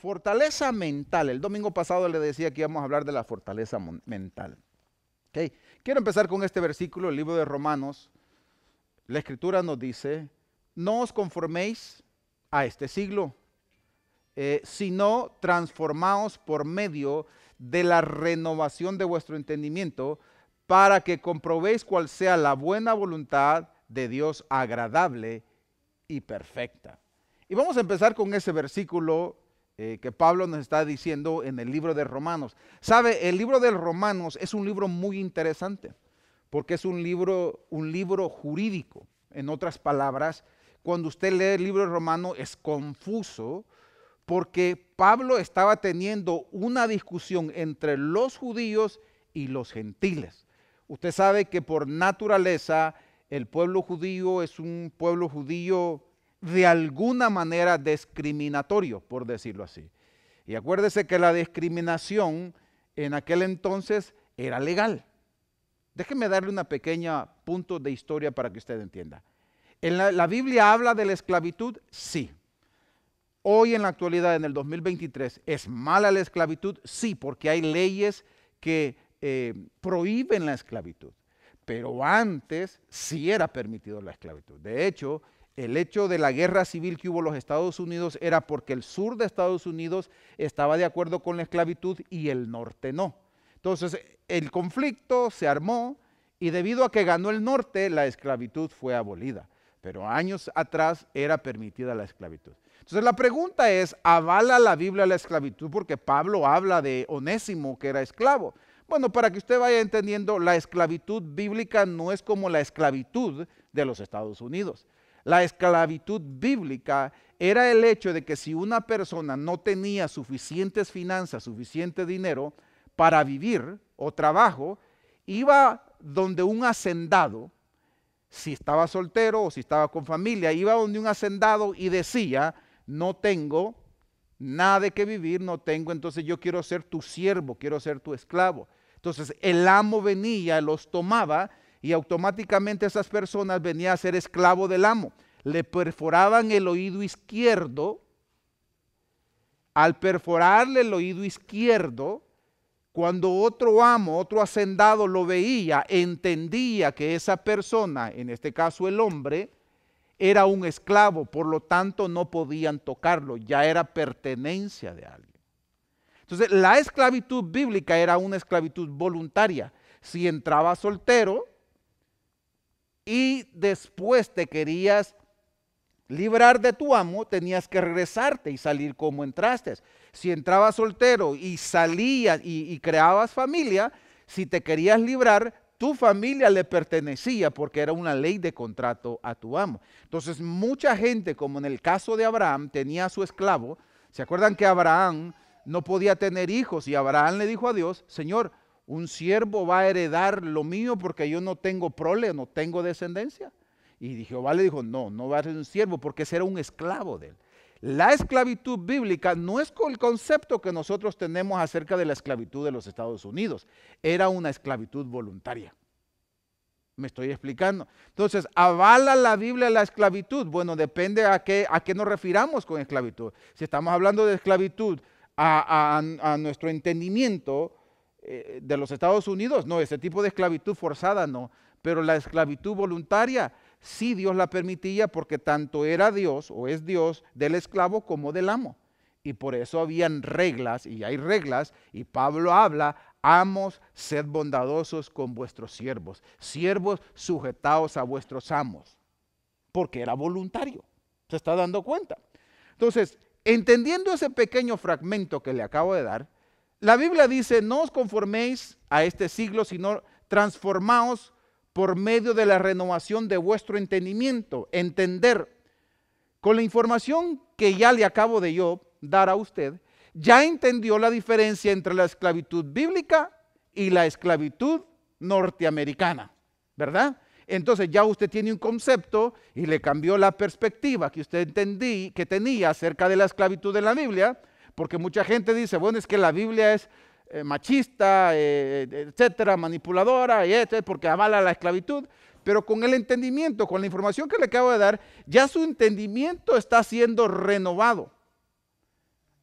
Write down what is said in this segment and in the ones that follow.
Fortaleza mental. El domingo pasado le decía que íbamos a hablar de la fortaleza mental. Quiero empezar con este versículo, el libro de Romanos. La escritura nos dice, no os conforméis a este siglo, eh, sino transformaos por medio de la renovación de vuestro entendimiento para que comprobéis cuál sea la buena voluntad de Dios agradable y perfecta. Y vamos a empezar con ese versículo eh, que Pablo nos está diciendo en el libro de Romanos. Sabe, el libro de Romanos es un libro muy interesante porque es un libro, un libro jurídico. En otras palabras, cuando usted lee el libro de Romanos es confuso porque Pablo estaba teniendo una discusión entre los judíos y los gentiles. Usted sabe que por naturaleza el pueblo judío es un pueblo judío de alguna manera discriminatorio, por decirlo así. Y acuérdese que la discriminación en aquel entonces era legal. Déjeme darle una pequeña punto de historia para que usted entienda. ¿En la, Biblia habla de la esclavitud? Sí. Hoy en la actualidad, en el 2023, ¿es mala la esclavitud? Sí, porque hay leyes que eh, prohíben la esclavitud. Pero antes sí era permitido la esclavitud. De hecho, el hecho de la guerra civil que hubo en los Estados Unidos era porque el sur de Estados Unidos estaba de acuerdo con la esclavitud y el norte no. Entonces, el conflicto se armó y debido a que ganó el norte, la esclavitud fue abolida. Pero años atrás era permitida la esclavitud. Entonces la pregunta es, ¿avala la Biblia la esclavitud? Porque Pablo habla de Onésimo, que era esclavo. Bueno, para que usted vaya entendiendo, la esclavitud bíblica no es como la esclavitud de los Estados Unidos. La esclavitud bíblica era el hecho de que si una persona no tenía suficientes finanzas, suficiente dinero para vivir o trabajo, iba donde un hacendado, si estaba soltero o si estaba con familia, iba donde un hacendado y decía, no tengo nada de qué vivir, no tengo, entonces yo quiero ser tu siervo, quiero ser tu esclavo. Entonces el amo venía, los tomaba y automáticamente esas personas venían a ser esclavo del amo. Le perforaban el oído izquierdo. Al perforarle el oído izquierdo, cuando otro amo, otro hacendado lo veía, entendía que esa persona, en este caso el hombre, era un esclavo, por lo tanto no podían tocarlo, ya era pertenencia de alguien. Entonces, la esclavitud bíblica era una esclavitud voluntaria. Si entraba soltero, y después te querías librar de tu amo, tenías que regresarte y salir como entraste. Si entrabas soltero y salías y, creabas familia, si te querías librar, tu familia le pertenecía porque era una ley de contrato a tu amo. Entonces mucha gente, como en el caso de Abraham, tenía a su esclavo. ¿Se acuerdan que Abraham no podía tener hijos y Abraham le dijo a Dios, Señor, un siervo va a heredar lo mío porque yo no tengo prole, no tengo descendencia. Y Jehová le dijo, no, no va a ser un siervo porque será un esclavo de él. La esclavitud bíblica no es el concepto que nosotros tenemos acerca de la esclavitud de los Estados Unidos. Era una esclavitud voluntaria. Me estoy explicando. Entonces, ¿avala la Biblia la esclavitud? Bueno, depende a qué, a qué nos refiramos con esclavitud. Si estamos hablando de esclavitud a, a nuestro entendimiento eh, de los Estados Unidos, no, ese tipo de esclavitud forzada no, pero la esclavitud voluntaria sí Dios la permitía porque tanto era Dios o es Dios del esclavo como del amo. Y por eso habían reglas y hay reglas y Pablo habla, amos, sed bondadosos con vuestros siervos, siervos sujetaos a vuestros amos, porque era voluntario, se está dando cuenta. Entonces, entendiendo ese pequeño fragmento que le acabo de dar, la Biblia dice, no os conforméis a este siglo, sino transformaos por medio de la renovación de vuestro entendimiento, entender. Con la información que ya le acabo de yo dar a usted, ya entendió la diferencia entre la esclavitud bíblica y la esclavitud norteamericana, ¿verdad? Entonces ya usted tiene un concepto y le cambió la perspectiva que usted entendí, que tenía acerca de la esclavitud de la Biblia porque mucha gente dice, bueno, es que la Biblia es eh, machista, eh, eh, etcétera, manipuladora, y porque avala la esclavitud. Pero con el entendimiento, con la información que le acabo de dar, ya su entendimiento está siendo renovado.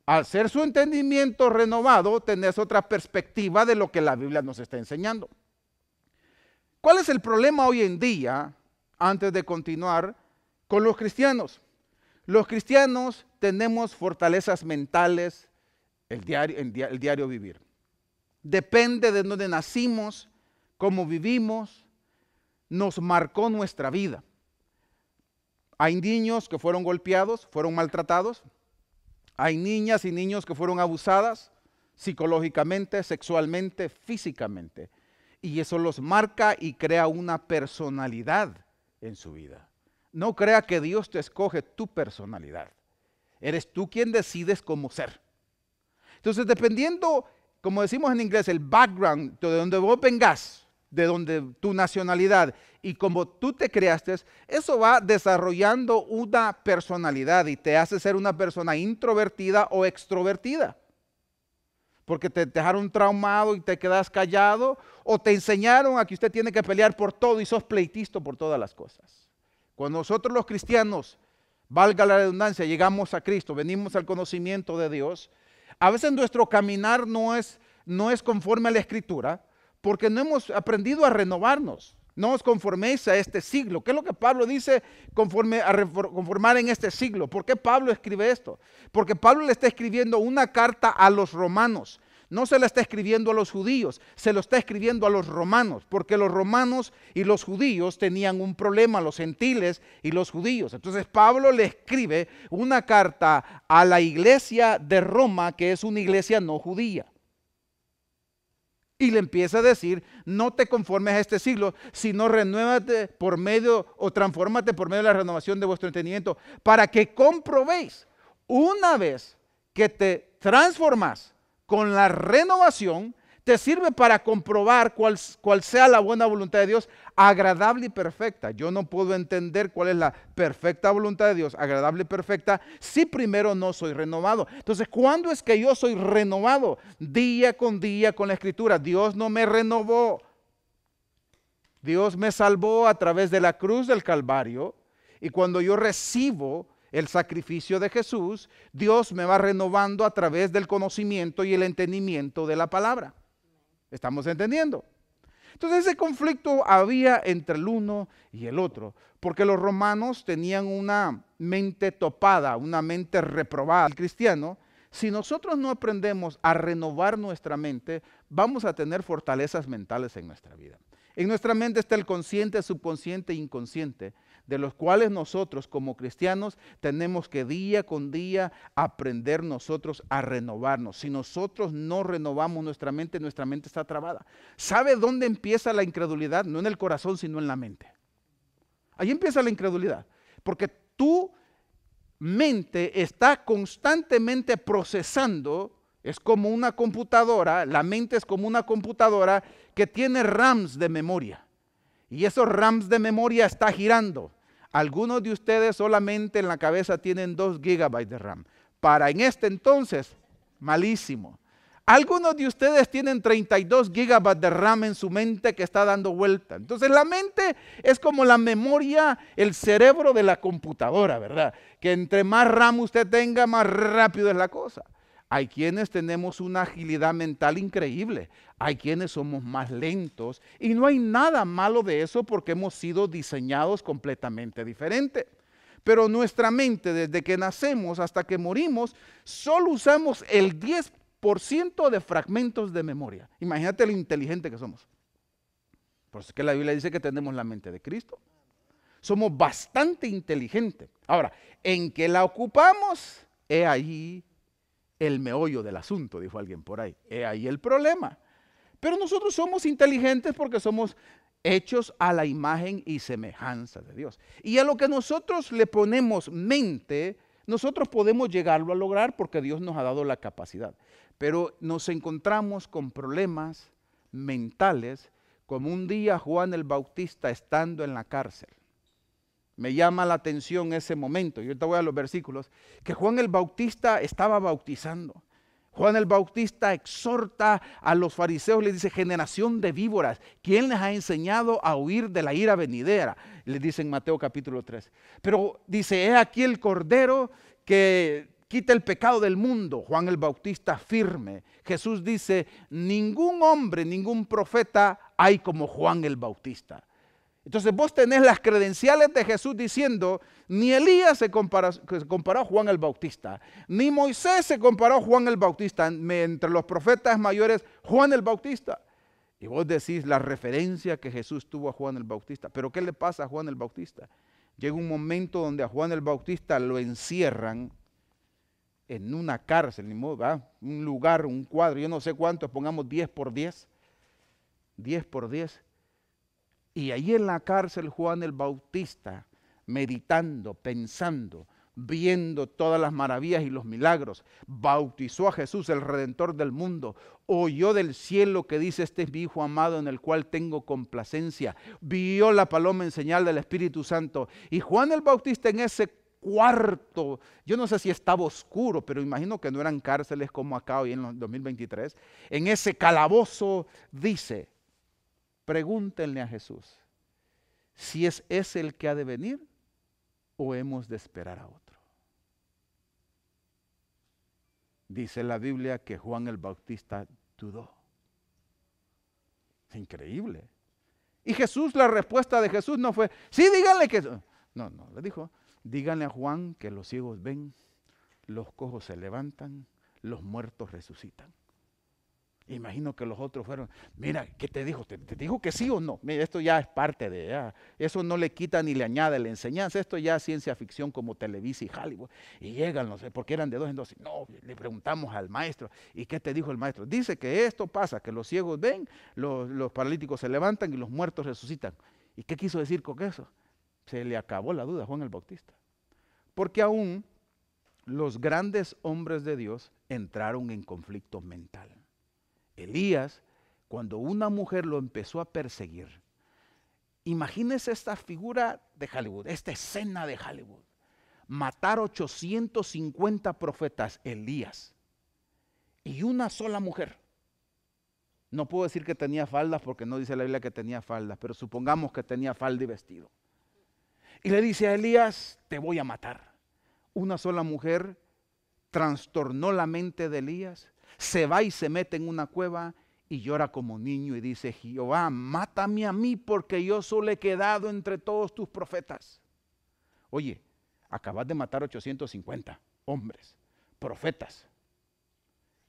Al ser su entendimiento renovado, tenés otra perspectiva de lo que la Biblia nos está enseñando. ¿Cuál es el problema hoy en día, antes de continuar, con los cristianos? Los cristianos tenemos fortalezas mentales el diario, el diario, vivir. Depende de dónde nacimos, cómo vivimos, nos marcó nuestra vida. Hay niños que fueron golpeados, fueron maltratados. Hay niñas y niños que fueron abusadas psicológicamente, sexualmente, físicamente. Y eso los marca y crea una personalidad en su vida. No crea que Dios te escoge tu personalidad. Eres tú quien decides cómo ser. Entonces, dependiendo, como decimos en inglés, el background, de donde vos vengas, de donde tu nacionalidad y como tú te creaste, eso va desarrollando una personalidad y te hace ser una persona introvertida o extrovertida. Porque te dejaron traumado y te quedas callado o te enseñaron a que usted tiene que pelear por todo y sos pleitisto por todas las cosas. Cuando nosotros los cristianos, valga la redundancia, llegamos a Cristo, venimos al conocimiento de Dios, a veces nuestro caminar no es, no es conforme a la Escritura, porque no hemos aprendido a renovarnos. No os conforméis a este siglo. ¿Qué es lo que Pablo dice conforme a conformar en este siglo? ¿Por qué Pablo escribe esto? Porque Pablo le está escribiendo una carta a los romanos no se la está escribiendo a los judíos, se lo está escribiendo a los romanos, porque los romanos y los judíos tenían un problema, los gentiles y los judíos. Entonces Pablo le escribe una carta a la iglesia de Roma, que es una iglesia no judía. Y le empieza a decir, no te conformes a este siglo, sino renuévate por medio o transfórmate por medio de la renovación de vuestro entendimiento, para que comprobéis una vez que te transformas con la renovación te sirve para comprobar cuál, sea la buena voluntad de Dios, agradable y perfecta. Yo no puedo entender cuál es la perfecta voluntad de Dios, agradable y perfecta, si primero no soy renovado. Entonces, ¿cuándo es que yo soy renovado? Día con día con la escritura. Dios no me renovó. Dios me salvó a través de la cruz del Calvario. Y cuando yo recibo el sacrificio de Jesús, Dios me va renovando a través del conocimiento y el entendimiento de la palabra. ¿Estamos entendiendo? Entonces ese conflicto había entre el uno y el otro, porque los romanos tenían una mente topada, una mente reprobada. El cristiano, si nosotros no aprendemos a renovar nuestra mente, vamos a tener fortalezas mentales en nuestra vida. En nuestra mente está el consciente, subconsciente e inconsciente de los cuales nosotros como cristianos tenemos que día con día aprender nosotros a renovarnos. Si nosotros no renovamos nuestra mente, nuestra mente está trabada. ¿Sabe dónde empieza la incredulidad? No en el corazón, sino en la mente. Ahí empieza la incredulidad, porque tu mente está constantemente procesando es como una computadora, la mente es como una computadora que tiene RAMs de memoria. Y esos RAMs de memoria está girando. Algunos de ustedes solamente en la cabeza tienen 2 gigabytes de RAM. Para en este entonces, malísimo. Algunos de ustedes tienen 32 gigabytes de RAM en su mente que está dando vuelta. Entonces la mente es como la memoria, el cerebro de la computadora, ¿verdad? Que entre más RAM usted tenga, más rápido es la cosa. Hay quienes tenemos una agilidad mental increíble, hay quienes somos más lentos y no hay nada malo de eso porque hemos sido diseñados completamente diferente. Pero nuestra mente desde que nacemos hasta que morimos solo usamos el 10% de fragmentos de memoria. Imagínate lo inteligente que somos. Por eso es que la Biblia dice que tenemos la mente de Cristo. Somos bastante inteligentes. Ahora, ¿en qué la ocupamos? He ahí el meollo del asunto, dijo alguien por ahí. He ahí el problema. Pero nosotros somos inteligentes porque somos hechos a la imagen y semejanza de Dios. Y a lo que nosotros le ponemos mente, nosotros podemos llegarlo a lograr porque Dios nos ha dado la capacidad. Pero nos encontramos con problemas mentales, como un día Juan el Bautista estando en la cárcel. Me llama la atención ese momento, yo te voy a los versículos, que Juan el Bautista estaba bautizando. Juan el Bautista exhorta a los fariseos, le dice, generación de víboras, ¿quién les ha enseñado a huir de la ira venidera? Le dice en Mateo capítulo 3. Pero dice, he aquí el Cordero que quita el pecado del mundo, Juan el Bautista firme. Jesús dice, ningún hombre, ningún profeta hay como Juan el Bautista. Entonces vos tenés las credenciales de Jesús diciendo, ni Elías se, comparó, a Juan el Bautista, ni Moisés se comparó a Juan el Bautista, entre los profetas mayores, Juan el Bautista. Y vos decís la referencia que Jesús tuvo a Juan el Bautista. Pero ¿qué le pasa a Juan el Bautista? Llega un momento donde a Juan el Bautista lo encierran en una cárcel, ni un lugar, un cuadro, yo no sé cuántos, pongamos 10 por 10, 10 por 10 y ahí en la cárcel Juan el Bautista, meditando, pensando, viendo todas las maravillas y los milagros, bautizó a Jesús, el redentor del mundo, oyó del cielo que dice, este es mi Hijo amado en el cual tengo complacencia, vio la paloma en señal del Espíritu Santo. Y Juan el Bautista en ese cuarto, yo no sé si estaba oscuro, pero imagino que no eran cárceles como acá hoy en 2023, en ese calabozo dice, Pregúntenle a Jesús si es ese el que ha de venir o hemos de esperar a otro. Dice la Biblia que Juan el Bautista dudó. Increíble. Y Jesús, la respuesta de Jesús no fue, sí, díganle que... No, no, le dijo, díganle a Juan que los ciegos ven, los cojos se levantan, los muertos resucitan. Imagino que los otros fueron, mira, ¿qué te dijo? ¿Te, dijo que sí o no? Mira, esto ya es parte de, eso no le quita ni le añade la enseñanza, esto ya es ciencia ficción como Televisa y Hollywood. Y llegan, no sé, porque eran de dos en dos, no, le preguntamos al maestro, ¿y qué te dijo el maestro? Dice que esto pasa, que los ciegos ven, los, los paralíticos se levantan y los muertos resucitan. ¿Y qué quiso decir con eso? Se le acabó la duda a Juan el Bautista. Porque aún los grandes hombres de Dios entraron en conflicto mental. Elías, cuando una mujer lo empezó a perseguir, Imagínese esta figura de Hollywood, esta escena de Hollywood. Matar 850 profetas, Elías, y una sola mujer. No puedo decir que tenía faldas porque no dice la Biblia que tenía faldas, pero supongamos que tenía falda y vestido. Y le dice a Elías, te voy a matar. Una sola mujer trastornó la mente de Elías se va y se mete en una cueva y llora como niño y dice, Jehová, mátame a mí porque yo solo he quedado entre todos tus profetas. Oye, acabas de matar 850 hombres, profetas.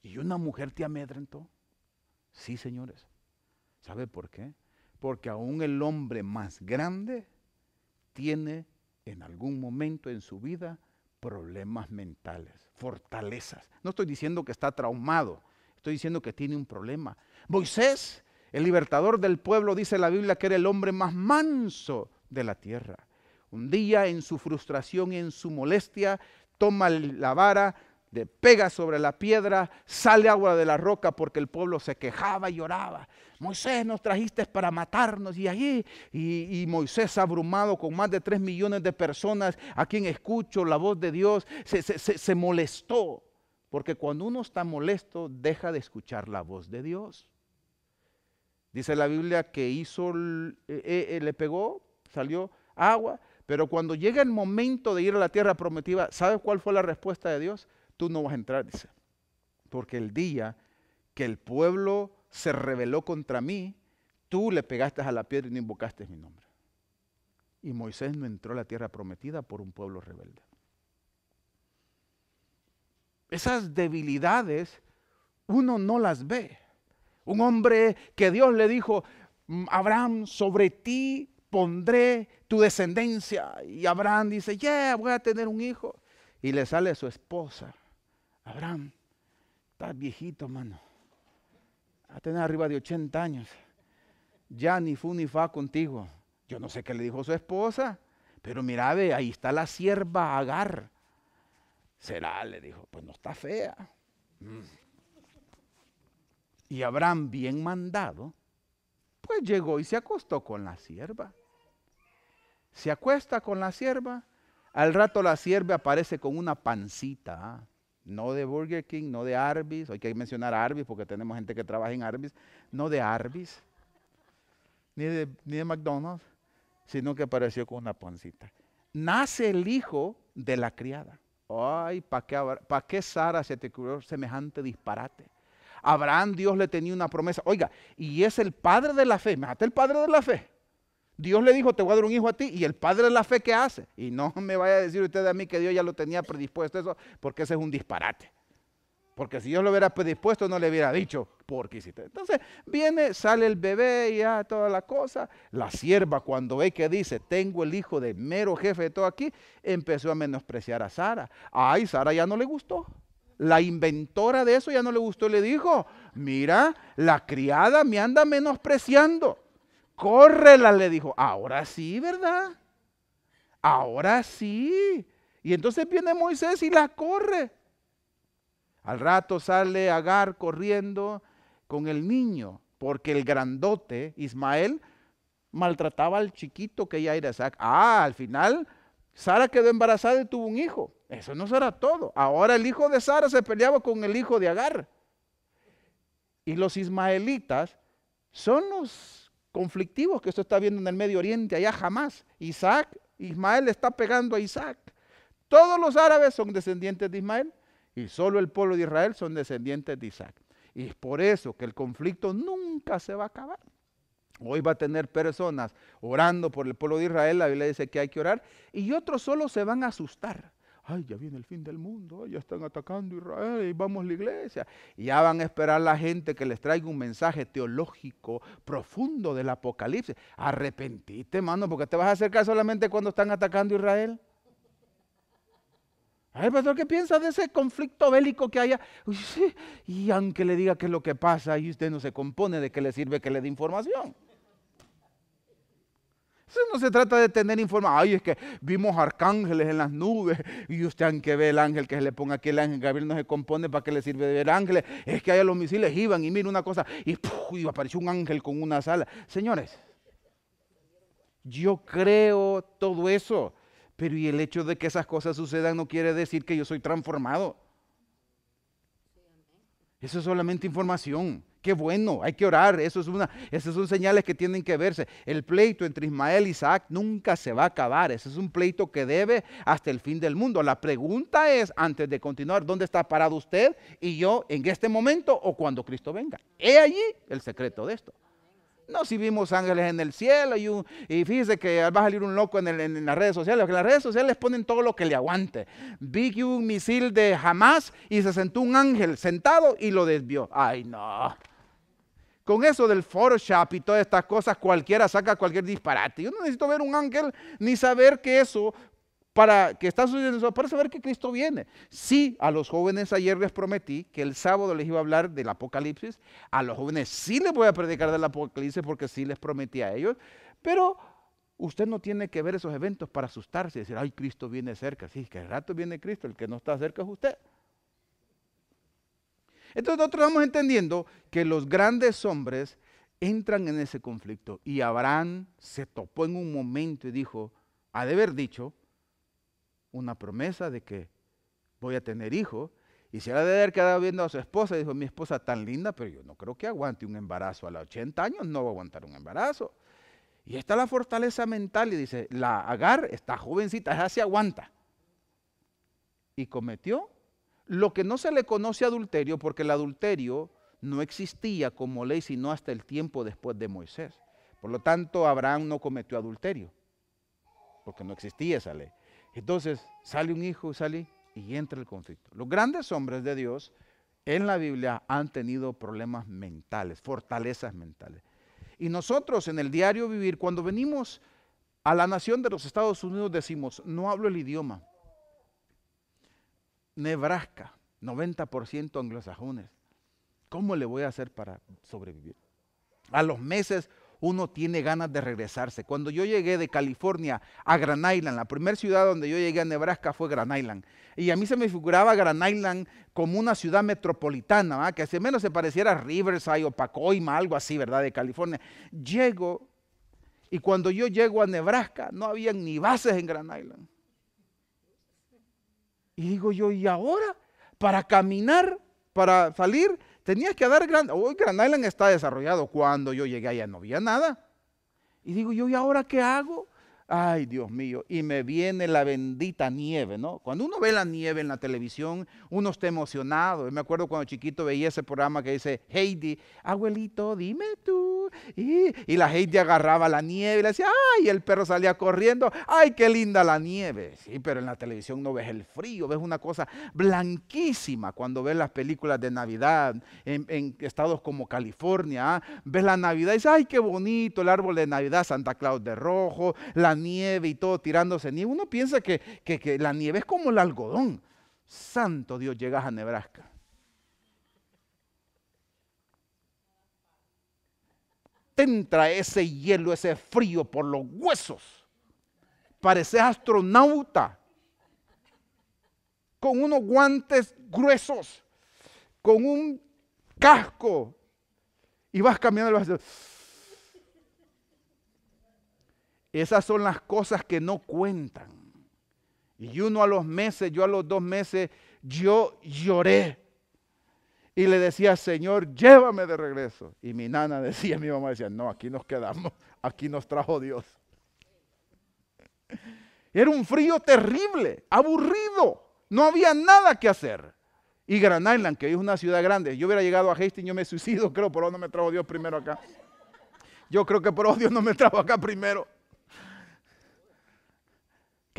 ¿Y una mujer te amedrentó? Sí, señores. ¿Sabe por qué? Porque aún el hombre más grande tiene en algún momento en su vida problemas mentales, fortalezas. No estoy diciendo que está traumado, estoy diciendo que tiene un problema. Moisés, el libertador del pueblo, dice la Biblia que era el hombre más manso de la tierra. Un día en su frustración, y en su molestia, toma la vara, de pega sobre la piedra, sale agua de la roca porque el pueblo se quejaba y lloraba. Moisés nos trajiste para matarnos y allí, y, Moisés abrumado con más de tres millones de personas a quien escucho la voz de Dios, se, molestó, porque cuando uno está molesto deja de escuchar la voz de Dios. Dice la Biblia que hizo, e, e, e, le pegó, salió agua, pero cuando llega el momento de ir a la tierra prometida, ¿sabes cuál fue la respuesta de Dios? tú no vas a entrar, dice. Porque el día que el pueblo se rebeló contra mí, tú le pegaste a la piedra y no invocaste mi nombre. Y Moisés no entró a la tierra prometida por un pueblo rebelde. Esas debilidades uno no las ve. Un hombre que Dios le dijo, mm, Abraham, sobre ti pondré tu descendencia. Y Abraham dice, ya, voy a tener un hijo. Y le sale su esposa Abraham, estás viejito, mano. A tener arriba de 80 años. Ya ni fu ni fa contigo. Yo no sé qué le dijo su esposa, pero mira, ve, ahí está la sierva Agar. Será, le dijo, pues no está fea. Mm. Y Abraham, bien mandado, pues llegó y se acostó con la sierva. Se acuesta con la sierva. Al rato la sierva aparece con una pancita. Ah. No de Burger King, no de Arby's. Hay que mencionar Arby's porque tenemos gente que trabaja en Arby's. No de Arby's, ni de, ni de McDonald's, sino que apareció con una pancita. Nace el hijo de la criada. Ay, ¿para qué, qué Sara se te ocurrió semejante disparate? Abraham Dios le tenía una promesa. Oiga, y es el padre de la fe. Imagínate el padre de la fe. Dios le dijo, te voy a dar un hijo a ti, y el padre de la fe que hace. Y no me vaya a decir usted a mí que Dios ya lo tenía predispuesto eso, porque ese es un disparate. Porque si Dios lo hubiera predispuesto, no le hubiera dicho, porque hiciste. Entonces viene, sale el bebé y ya toda la cosa. La sierva, cuando ve que dice, tengo el hijo de mero jefe de todo aquí, empezó a menospreciar a Sara. Ay, Sara ya no le gustó. La inventora de eso ya no le gustó y le dijo, mira, la criada me anda menospreciando córrela, le dijo. Ahora sí, ¿verdad? Ahora sí. Y entonces viene Moisés y la corre. Al rato sale Agar corriendo con el niño, porque el grandote Ismael maltrataba al chiquito que ya era Isaac. Ah, al final Sara quedó embarazada y tuvo un hijo. Eso no será todo. Ahora el hijo de Sara se peleaba con el hijo de Agar. Y los ismaelitas son los conflictivos que eso está viendo en el Medio Oriente, allá jamás. Isaac, Ismael está pegando a Isaac. Todos los árabes son descendientes de Ismael y solo el pueblo de Israel son descendientes de Isaac. Y es por eso que el conflicto nunca se va a acabar. Hoy va a tener personas orando por el pueblo de Israel, la Biblia dice que hay que orar, y otros solo se van a asustar ay, ya viene el fin del mundo, ya están atacando Israel, y vamos a la iglesia. ya van a esperar la gente que les traiga un mensaje teológico profundo del Apocalipsis. Arrepentiste, hermano, porque te vas a acercar solamente cuando están atacando Israel. Ay, pastor, ¿qué piensa de ese conflicto bélico que haya? Y aunque le diga que es lo que pasa y usted no se compone, ¿de qué le sirve que le dé información? Eso no se trata de tener información. Ay, es que vimos arcángeles en las nubes y usted, aunque ve el ángel que se le ponga aquí, el ángel Gabriel no se compone para que le sirve de ver ángeles. Es que allá los misiles iban y mira una cosa y, y apareció un ángel con una sala. Señores, yo creo todo eso, pero y el hecho de que esas cosas sucedan no quiere decir que yo soy transformado. Eso es solamente información. Qué bueno, hay que orar. Eso es una, esas son señales que tienen que verse. El pleito entre Ismael y Isaac nunca se va a acabar. Ese es un pleito que debe hasta el fin del mundo. La pregunta es, antes de continuar, ¿dónde está parado usted y yo en este momento o cuando Cristo venga? He allí el secreto de esto. No, si vimos ángeles en el cielo y, fíjese que va a salir un loco en, las redes sociales, porque las redes sociales ponen todo lo que le aguante. Vi que un misil de Hamas y se sentó un ángel sentado y lo desvió. Ay, no. Con eso del Photoshop y todas estas cosas, cualquiera saca cualquier disparate. Yo no necesito ver un ángel ni saber que eso para que está sucediendo eso para saber que Cristo viene. Sí, a los jóvenes ayer les prometí que el sábado les iba a hablar del Apocalipsis. A los jóvenes sí les voy a predicar del Apocalipsis porque sí les prometí a ellos. Pero usted no tiene que ver esos eventos para asustarse y decir, ay, Cristo viene cerca. Sí, que el rato viene Cristo, el que no está cerca es usted. Entonces nosotros vamos entendiendo que los grandes hombres entran en ese conflicto. Y Abraham se topó en un momento y dijo, ha de haber dicho una promesa de que voy a tener hijo. Y se ha de haber quedado viendo a su esposa y dijo, mi esposa tan linda, pero yo no creo que aguante un embarazo. A los 80 años no va a aguantar un embarazo. Y está la fortaleza mental y dice, la Agar esta jovencita, ya se aguanta. Y cometió lo que no se le conoce adulterio, porque el adulterio no existía como ley sino hasta el tiempo después de Moisés. Por lo tanto, Abraham no cometió adulterio, porque no existía esa ley. Entonces, sale un hijo, sale y entra el conflicto. Los grandes hombres de Dios en la Biblia han tenido problemas mentales, fortalezas mentales. Y nosotros en el diario vivir, cuando venimos a la nación de los Estados Unidos, decimos, no hablo el idioma. Nebraska, 90% anglosajones. ¿Cómo le voy a hacer para sobrevivir? A los meses uno tiene ganas de regresarse. Cuando yo llegué de California a Gran Island, la primera ciudad donde yo llegué a Nebraska fue Gran Island. Y a mí se me figuraba Gran Island como una ciudad metropolitana, que al menos se pareciera a Riverside o Pacoima, algo así, ¿verdad? De California. Llego, y cuando yo llego a Nebraska, no había ni bases en Gran Island. Y digo yo, ¿y ahora? Para caminar, para salir, tenías que dar gran... Hoy Grand Island está desarrollado. Cuando yo llegué allá no había nada. Y digo yo, ¿y ahora qué hago? Ay, Dios mío, y me viene la bendita nieve, ¿no? Cuando uno ve la nieve en la televisión, uno está emocionado. me acuerdo cuando chiquito veía ese programa que dice Heidi, abuelito, dime tú. Y, la Heidi agarraba la nieve y le decía, ay, el perro salía corriendo, ay, qué linda la nieve. Sí, pero en la televisión no ves el frío, ves una cosa blanquísima cuando ves las películas de Navidad en, estados como California. ¿ah? Ves la Navidad y dices, ay, qué bonito el árbol de Navidad, Santa Claus de rojo, la nieve y todo tirándose nieve. Uno piensa que, que, la nieve es como el algodón. Santo Dios, llegas a Nebraska. Te entra ese hielo, ese frío por los huesos. Pareces astronauta. Con unos guantes gruesos. Con un casco. Y vas caminando. Esas son las cosas que no cuentan. Y uno a los meses, yo a los dos meses, yo lloré. Y le decía, Señor, llévame de regreso. Y mi nana decía, mi mamá decía, no, aquí nos quedamos, aquí nos trajo Dios. Era un frío terrible, aburrido, no había nada que hacer. Y Gran Island, que es una ciudad grande, yo hubiera llegado a Hastings, yo me suicido, creo, por no me trajo Dios primero acá. Yo creo que por Dios no me trajo acá primero.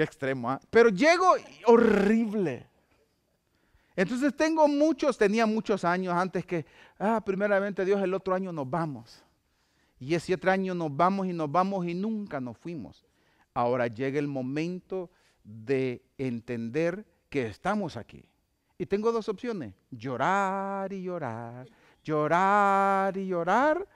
Qué extremo, ¿ah? Pero llego horrible. Entonces tengo muchos, tenía muchos años antes que, ah, primeramente Dios, el otro año nos vamos. Y ese otro año nos vamos y nos vamos y nunca nos fuimos. Ahora llega el momento de entender que estamos aquí. Y tengo dos opciones, llorar y llorar, llorar y llorar,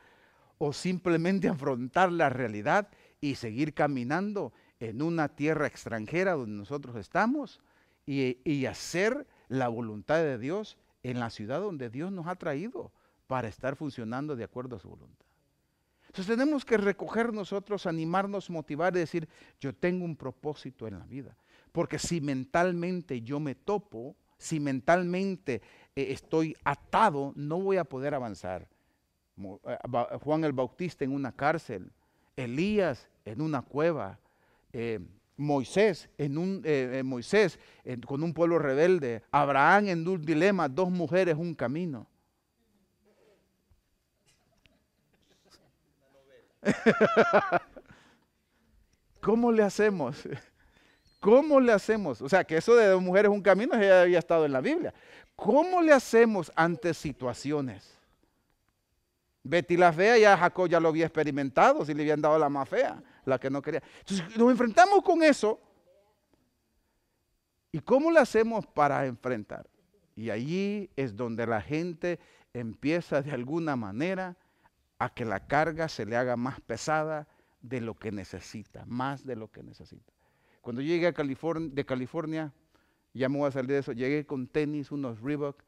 o simplemente afrontar la realidad y seguir caminando en una tierra extranjera donde nosotros estamos y, hacer la voluntad de Dios en la ciudad donde Dios nos ha traído para estar funcionando de acuerdo a su voluntad. Entonces tenemos que recoger nosotros, animarnos, motivar y decir, yo tengo un propósito en la vida. Porque si mentalmente yo me topo, si mentalmente eh, estoy atado, no voy a poder avanzar. Eh, Juan el Bautista en una cárcel, Elías en una cueva, eh, Moisés, en un, eh, eh, Moisés con un pueblo rebelde, Abraham en un dilema, dos mujeres, un camino. ¿Cómo le hacemos? ¿Cómo le hacemos? O sea, que eso de dos mujeres un camino ya había estado en la Biblia. ¿Cómo le hacemos ante situaciones? Betty la fea, ya Jacob ya lo había experimentado, si le habían dado la más fea, la que no quería. Entonces nos enfrentamos con eso. ¿Y cómo lo hacemos para enfrentar? Y allí es donde la gente empieza de alguna manera a que la carga se le haga más pesada de lo que necesita, más de lo que necesita. Cuando yo llegué a California, de California, ya me voy a salir de eso, llegué con tenis, unos Reebok,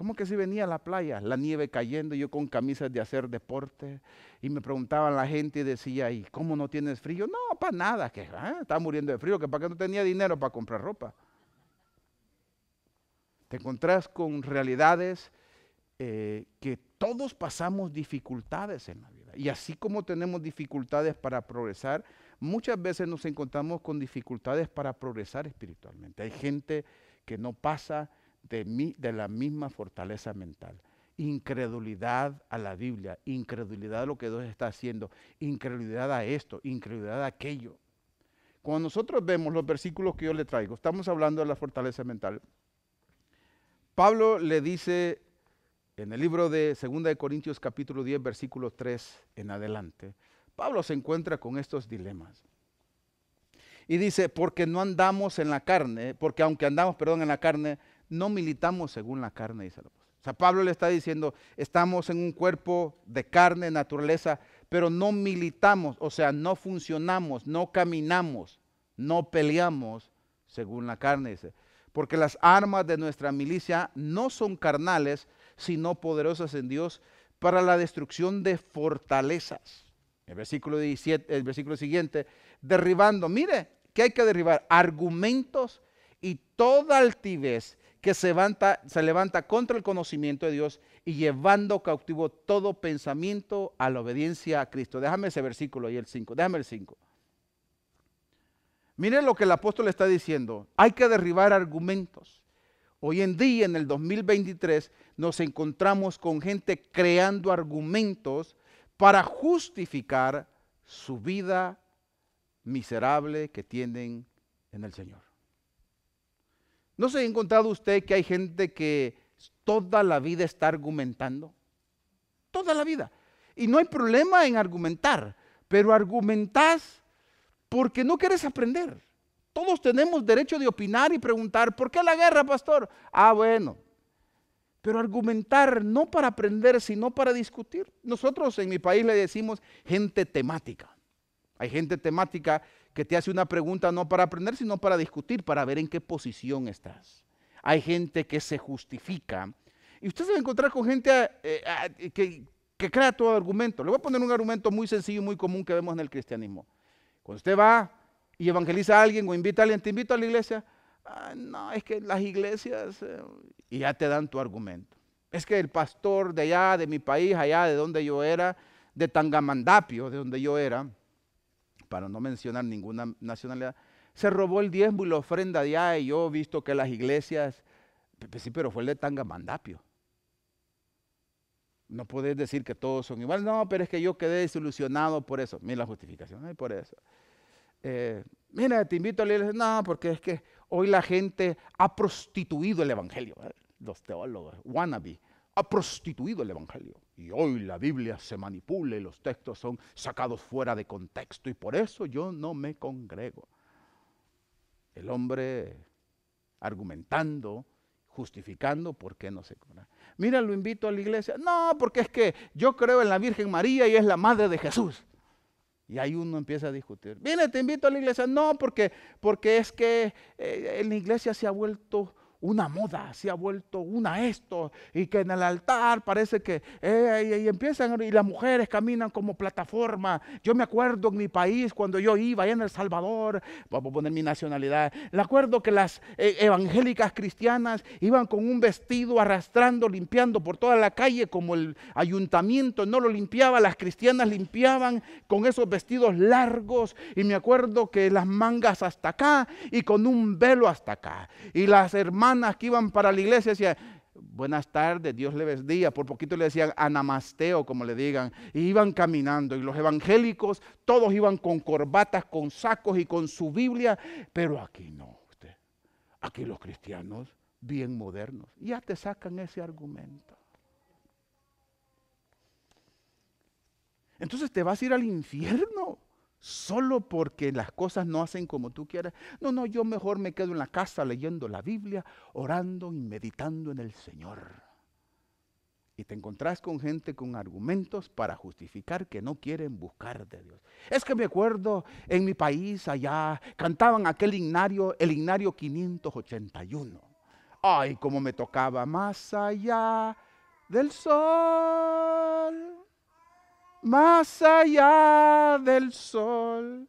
¿Cómo que si venía a la playa? La nieve cayendo, yo con camisas de hacer deporte. Y me preguntaban la gente y decía, ¿y cómo no tienes frío? No, para nada, que ah, está muriendo de frío, que para qué no tenía dinero para comprar ropa. Te encontrás con realidades eh, que todos pasamos dificultades en la vida. Y así como tenemos dificultades para progresar, muchas veces nos encontramos con dificultades para progresar espiritualmente. Hay gente que no pasa de, de la misma fortaleza mental. Incredulidad a la Biblia, incredulidad a lo que Dios está haciendo, incredulidad a esto, incredulidad a aquello. Cuando nosotros vemos los versículos que yo le traigo, estamos hablando de la fortaleza mental. Pablo le dice en el libro de 2 de Corintios capítulo 10 versículo 3 en adelante, Pablo se encuentra con estos dilemas. Y dice, porque no andamos en la carne, porque aunque andamos, perdón, en la carne, no militamos según la carne, dice la O sea, Pablo le está diciendo, estamos en un cuerpo de carne, naturaleza, pero no militamos, o sea, no funcionamos, no caminamos, no peleamos según la carne, dice. Porque las armas de nuestra milicia no son carnales, sino poderosas en Dios para la destrucción de fortalezas. El versículo, el versículo siguiente, derribando, mire, qué hay que derribar argumentos y toda altivez que se levanta, contra el conocimiento de Dios y llevando cautivo todo pensamiento a la obediencia a Cristo. Déjame ese versículo ahí, el 5, déjame el 5. Miren lo que el apóstol está diciendo. Hay que derribar argumentos. Hoy en día, en el 2023, nos encontramos con gente creando argumentos para justificar su vida miserable que tienen en el Señor. ¿No se ha encontrado usted que hay gente que toda la vida está argumentando? Toda la vida. Y no hay problema en argumentar, pero argumentás porque no quieres aprender. Todos tenemos derecho de opinar y preguntar, ¿por qué la guerra, pastor? Ah, bueno. Pero argumentar no para aprender, sino para discutir. Nosotros en mi país le decimos gente temática. Hay gente temática que te hace una pregunta no para aprender, sino para discutir, para ver en qué posición estás. Hay gente que se justifica. Y usted se va a encontrar con gente eh, eh, ah, que, crea todo argumento. Le voy a poner un argumento muy sencillo muy común que vemos en el cristianismo. Cuando usted va y evangeliza a alguien o invita a alguien, te invito a la iglesia, ah, no, es que las iglesias, eh", y ya te dan tu argumento. Es que el pastor de allá, de mi país, allá de donde yo era, de Tangamandapio, de donde yo era, para no mencionar ninguna nacionalidad, se robó el diezmo y la ofrenda de ahí. yo he visto que las iglesias, pues sí, pero fue el de Tanga Mandapio, No puedes decir que todos son iguales. No, pero es que yo quedé desilusionado por eso. Mira la justificación, ay, por eso. Eh, mira, te invito a leer. No, porque es que hoy la gente ha prostituido el evangelio. Los teólogos, wannabe, ha prostituido el evangelio. Y hoy la Biblia se manipula y los textos son sacados fuera de contexto y por eso yo no me congrego. El hombre argumentando, justificando por qué no se congrega. Mira, lo invito a la iglesia. No, porque es que yo creo en la Virgen María y es la madre de Jesús. Y ahí uno empieza a discutir. Viene, te invito a la iglesia. No, porque, porque es que eh, en la iglesia se ha vuelto una moda, se ha vuelto una esto, y que en el altar parece que, eh, y, empiezan, y las mujeres caminan como plataforma. Yo me acuerdo en mi país, cuando yo iba allá en El Salvador, vamos a poner mi nacionalidad, me acuerdo que las eh, evangélicas cristianas iban con un vestido arrastrando, limpiando por toda la calle, como el ayuntamiento no lo limpiaba, las cristianas limpiaban con esos vestidos largos, y me acuerdo que las mangas hasta acá, y con un velo hasta acá, y las hermanas que iban para la iglesia decían, buenas tardes, Dios le bendiga. Por poquito le decían anamasteo, como le digan. Y iban caminando. Y los evangélicos, todos iban con corbatas, con sacos y con su Biblia. Pero aquí no, usted. Aquí los cristianos, bien modernos, ya te sacan ese argumento. Entonces te vas a ir al infierno solo porque las cosas no hacen como tú quieras. No, no, yo mejor me quedo en la casa leyendo la Biblia, orando y meditando en el Señor. Y te encontrás con gente con argumentos para justificar que no quieren buscar de Dios. Es que me acuerdo en mi país allá, cantaban aquel ignario, el ignario 581. Ay, como me tocaba más allá del sol más allá del sol.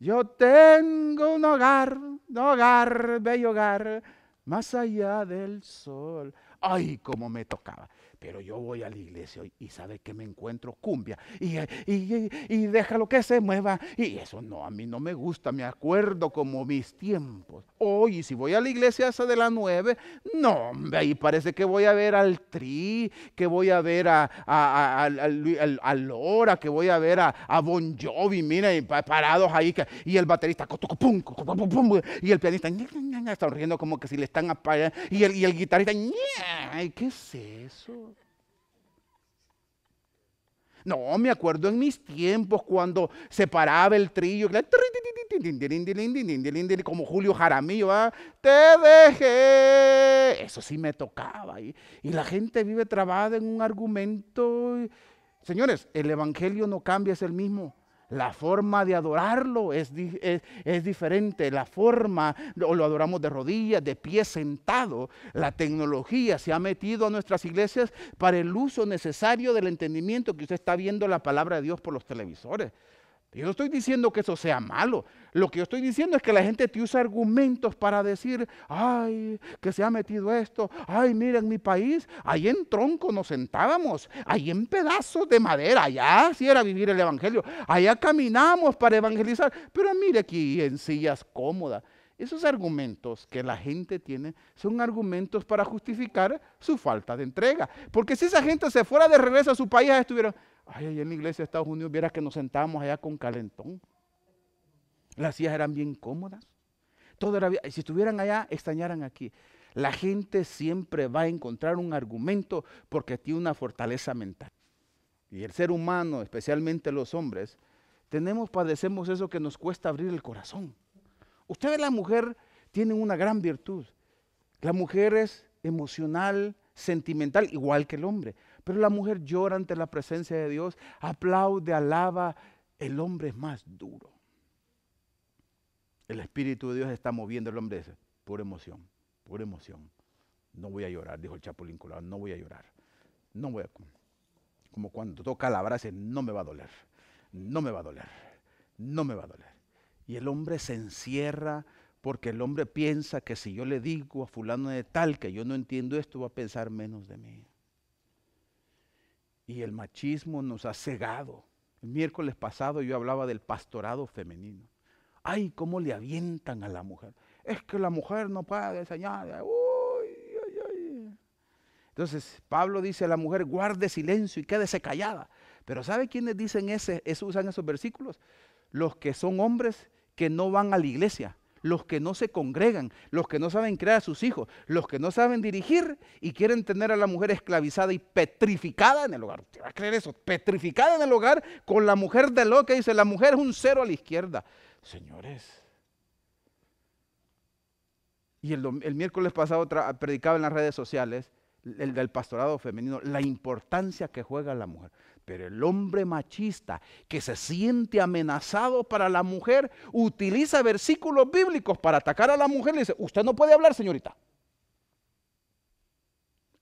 Yo tengo un hogar, un hogar, bello hogar, más allá del sol. Ay, cómo me tocaba. Pero yo voy a la iglesia y sabe que me encuentro cumbia y, y, y, déjalo que se mueva. Y eso no, a mí no me gusta, me acuerdo como mis tiempos. Hoy, si voy a la iglesia esa de las nueve, no, ahí parece que voy a ver al Tri, que voy a ver a, a, Lora, que voy a ver a, Bon Jovi, mira, parados ahí, y el baterista, y el pianista, riendo como que si le están apagando, y el, y el guitarrista, ¿qué es eso? No, me acuerdo en mis tiempos cuando se paraba el trillo, como Julio Jaramillo, ¿ah? te dejé. Eso sí me tocaba. Y, y la gente vive trabada en un argumento. Señores, el Evangelio no cambia, es el mismo. La forma de adorarlo es, diferente. La forma, o lo adoramos de rodillas, de pie sentado. La tecnología se ha metido a nuestras iglesias para el uso necesario del entendimiento que usted está viendo la palabra de Dios por los televisores. Yo no estoy diciendo que eso sea malo. Lo que yo estoy diciendo es que la gente te usa argumentos para decir, ay, que se ha metido esto, ay, mira, en mi país, ahí en tronco nos sentábamos, ahí en pedazos de madera, allá si era vivir el Evangelio, allá caminamos para evangelizar, pero mire aquí en sillas cómodas. Esos argumentos que la gente tiene son argumentos para justificar su falta de entrega. Porque si esa gente se fuera de regreso a su país, estuviera... Ay, en la iglesia de Estados Unidos, vieras que nos sentábamos allá con calentón. Las sillas eran bien cómodas. Todo era, si estuvieran allá, extrañaran aquí. La gente siempre va a encontrar un argumento porque tiene una fortaleza mental. Y el ser humano, especialmente los hombres, tenemos, padecemos eso que nos cuesta abrir el corazón. Ustedes, la mujer, tienen una gran virtud. La mujer es emocional, sentimental, igual que el hombre. Pero la mujer llora ante la presencia de Dios, aplaude, alaba. El hombre es más duro. El Espíritu de Dios está moviendo el hombre. Dice, pura emoción, pura emoción. No voy a llorar, dijo el Chapulín Colorado, no voy a llorar. No voy a... Como cuando toca la brasa, no me va a doler, no me va a doler, no me va a doler. Y el hombre se encierra porque el hombre piensa que si yo le digo a fulano de tal que yo no entiendo esto, va a pensar menos de mí y el machismo nos ha cegado. El miércoles pasado yo hablaba del pastorado femenino. Ay, cómo le avientan a la mujer. Es que la mujer no puede, enseñar. Entonces, Pablo dice a la mujer, guarde silencio y quédese callada. Pero ¿sabe quiénes dicen ese, eso, usan esos versículos? Los que son hombres que no van a la iglesia, los que no se congregan, los que no saben crear a sus hijos, los que no saben dirigir y quieren tener a la mujer esclavizada y petrificada en el hogar. ¿Te vas a creer eso? Petrificada en el hogar con la mujer de lo que dice, la mujer es un cero a la izquierda. Señores. Y el, miércoles pasado predicaba en las redes sociales el del pastorado femenino, la importancia que juega la mujer. Pero el hombre machista que se siente amenazado para la mujer utiliza versículos bíblicos para atacar a la mujer. Le dice, usted no puede hablar, señorita.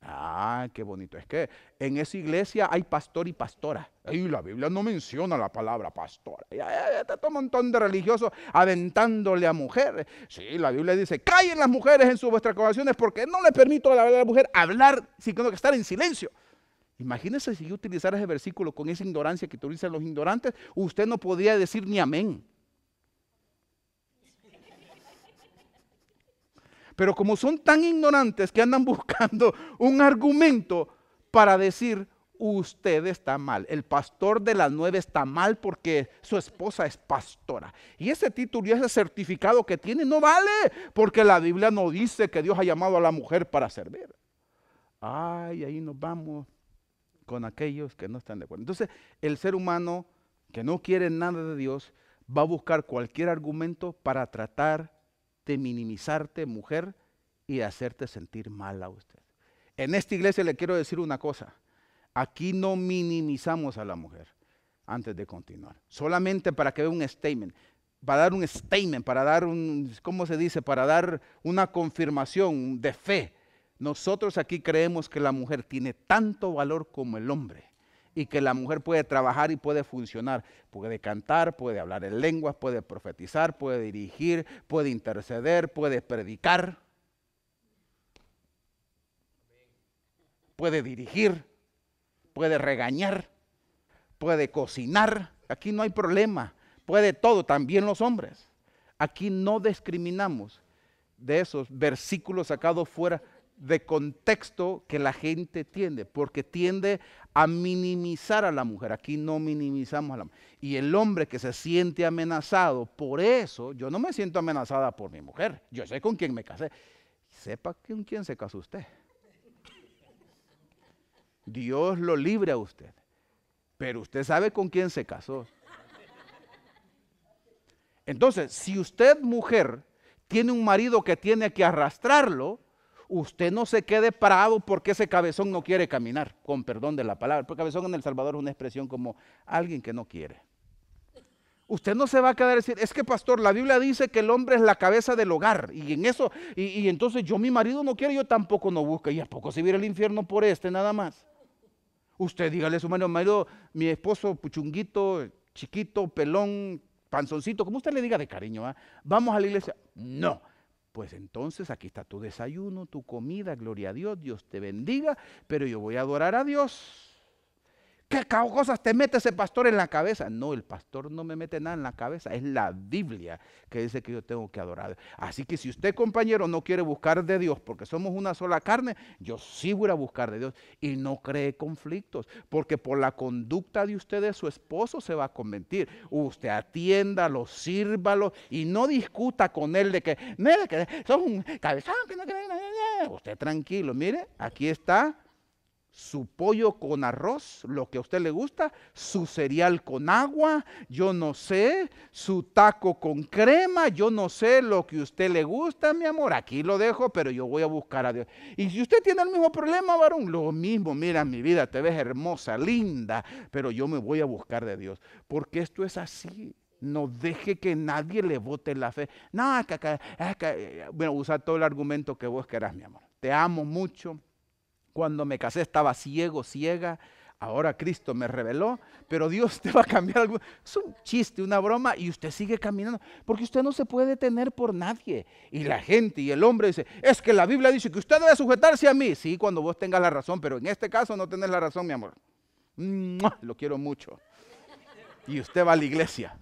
Ah, qué bonito. Es que en esa iglesia hay pastor y pastora. Y la Biblia no menciona la palabra pastora. Ya, ya, un montón de religiosos aventándole a mujeres. Sí, la Biblia dice, callen las mujeres en sus vuestras congregaciones porque no le permito a la mujer hablar, sino que estar en silencio. Imagínese si yo utilizara ese versículo con esa ignorancia que utilizan los ignorantes, usted no podría decir ni amén. Pero como son tan ignorantes que andan buscando un argumento para decir, usted está mal. El pastor de las nueve está mal porque su esposa es pastora. Y ese título y ese certificado que tiene no vale porque la Biblia no dice que Dios ha llamado a la mujer para servir. Ay, ahí nos vamos con aquellos que no están de acuerdo. Entonces, el ser humano que no quiere nada de Dios va a buscar cualquier argumento para tratar de minimizarte, mujer, y hacerte sentir mal a usted. En esta iglesia le quiero decir una cosa. Aquí no minimizamos a la mujer antes de continuar. Solamente para que vea un statement. Para dar un statement, para dar un, ¿cómo se dice? Para dar una confirmación de fe nosotros aquí creemos que la mujer tiene tanto valor como el hombre y que la mujer puede trabajar y puede funcionar, puede cantar, puede hablar en lenguas, puede profetizar, puede dirigir, puede interceder, puede predicar, puede dirigir, puede regañar, puede cocinar, aquí no hay problema, puede todo, también los hombres. Aquí no discriminamos de esos versículos sacados fuera de contexto que la gente tiende, porque tiende a minimizar a la mujer. Aquí no minimizamos a la mujer. Y el hombre que se siente amenazado por eso, yo no me siento amenazada por mi mujer, yo sé con quién me casé. Sepa con quién se casó usted. Dios lo libre a usted, pero usted sabe con quién se casó. Entonces, si usted mujer tiene un marido que tiene que arrastrarlo, usted no se quede parado porque ese cabezón no quiere caminar, con perdón de la palabra. Porque cabezón en El Salvador es una expresión como alguien que no quiere. Usted no se va a quedar a decir, es que pastor, la Biblia dice que el hombre es la cabeza del hogar y en eso, y, entonces yo mi marido no quiere, yo tampoco no busco y a poco se viera el infierno por este nada más. Usted dígale a su marido, marido, mi esposo puchunguito, chiquito, pelón, panzoncito, como usted le diga de cariño, ¿ah? vamos a la iglesia. No, pues entonces aquí está tu desayuno, tu comida, gloria a Dios, Dios te bendiga, pero yo voy a adorar a Dios. ¿Qué cosas te mete ese pastor en la cabeza? No, el pastor no me mete nada en la cabeza. Es la Biblia que dice que yo tengo que adorar. Así que si usted, compañero, no quiere buscar de Dios porque somos una sola carne, yo sí voy a buscar de Dios. Y no cree conflictos, porque por la conducta de ustedes su esposo se va a convertir. Usted atiéndalo, sírvalo y no discuta con él de que, que son un cabezón que no Usted tranquilo, mire, aquí está su pollo con arroz, lo que a usted le gusta, su cereal con agua, yo no sé, su taco con crema, yo no sé lo que a usted le gusta, mi amor, aquí lo dejo, pero yo voy a buscar a Dios. Y si usted tiene el mismo problema, varón, lo mismo, mira mi vida, te ves hermosa, linda, pero yo me voy a buscar de Dios, porque esto es así. No deje que nadie le vote la fe. No, eh, bueno, usa todo el argumento que vos querás, mi amor. Te amo mucho cuando me casé estaba ciego, ciega. Ahora Cristo me reveló, pero Dios te va a cambiar algo. Es un chiste, una broma, y usted sigue caminando, porque usted no se puede tener por nadie. Y la gente y el hombre dice, es que la Biblia dice que usted debe sujetarse a mí. Sí, cuando vos tengas la razón, pero en este caso no tenés la razón, mi amor. Lo quiero mucho. Y usted va a la iglesia.